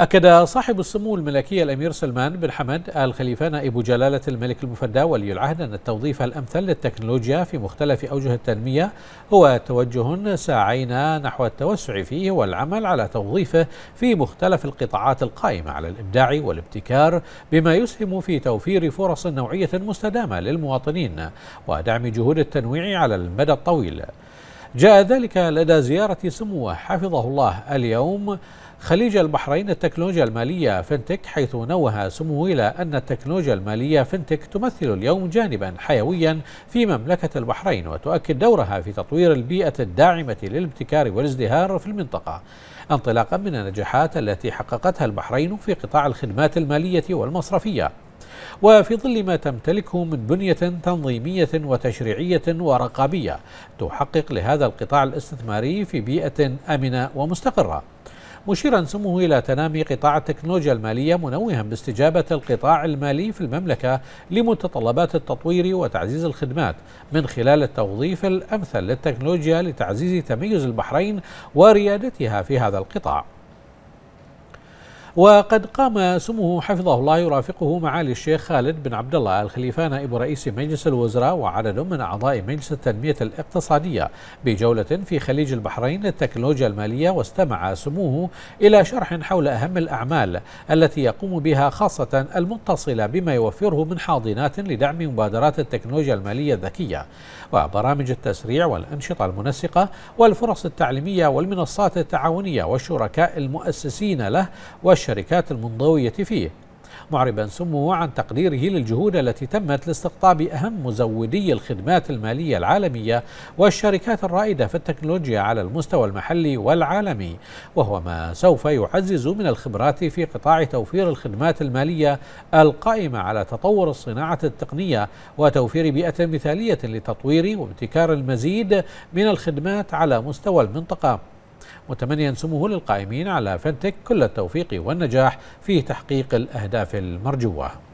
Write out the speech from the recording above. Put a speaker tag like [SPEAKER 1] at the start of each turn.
[SPEAKER 1] أكد صاحب السمو الملكي الأمير سلمان بن حمد آل خليفة نائب جلالة الملك المفدى ولي العهد أن التوظيف الأمثل للتكنولوجيا في مختلف أوجه التنمية هو توجه ساعينا نحو التوسع فيه والعمل على توظيفه في مختلف القطاعات القائمة على الإبداع والابتكار بما يسهم في توفير فرص نوعية مستدامة للمواطنين ودعم جهود التنويع على المدى الطويل جاء ذلك لدى زيارة سموه حفظه الله اليوم خليج البحرين التكنولوجيا المالية فنتك حيث نوه سموه إلى أن التكنولوجيا المالية فنتك تمثل اليوم جانبا حيويا في مملكة البحرين وتؤكد دورها في تطوير البيئة الداعمة للابتكار والازدهار في المنطقة انطلاقا من النجاحات التي حققتها البحرين في قطاع الخدمات المالية والمصرفية وفي ظل ما تمتلكه من بنية تنظيمية وتشريعية ورقابية تحقق لهذا القطاع الاستثماري في بيئة آمنة ومستقرة مشيرا سموه إلى تنامي قطاع التكنولوجيا المالية منوها باستجابة القطاع المالي في المملكة لمتطلبات التطوير وتعزيز الخدمات من خلال التوظيف الأمثل للتكنولوجيا لتعزيز تميز البحرين وريادتها في هذا القطاع وقد قام سمه حفظه الله يرافقه معالي الشيخ خالد بن عبد الله الخليفة ابو رئيس مجلس الوزراء وعدد من اعضاء مجلس التنمية الاقتصادية بجولة في خليج البحرين للتكنولوجيا المالية واستمع سموه الى شرح حول اهم الاعمال التي يقوم بها خاصة المتصلة بما يوفره من حاضنات لدعم مبادرات التكنولوجيا المالية الذكية وبرامج التسريع والانشطة المنسقة والفرص التعليمية والمنصات التعاونية والشركاء المؤسسين له وش الشركات المنضوية فيه معربا سمو عن تقديره للجهود التي تمت لاستقطاب أهم مزودي الخدمات المالية العالمية والشركات الرائدة في التكنولوجيا على المستوى المحلي والعالمي وهو ما سوف يعزز من الخبرات في قطاع توفير الخدمات المالية القائمة على تطور الصناعة التقنية وتوفير بيئة مثالية لتطوير وابتكار المزيد من الخدمات على مستوى المنطقة متمنيا سموه للقائمين على فنتك كل التوفيق والنجاح في تحقيق الأهداف المرجوة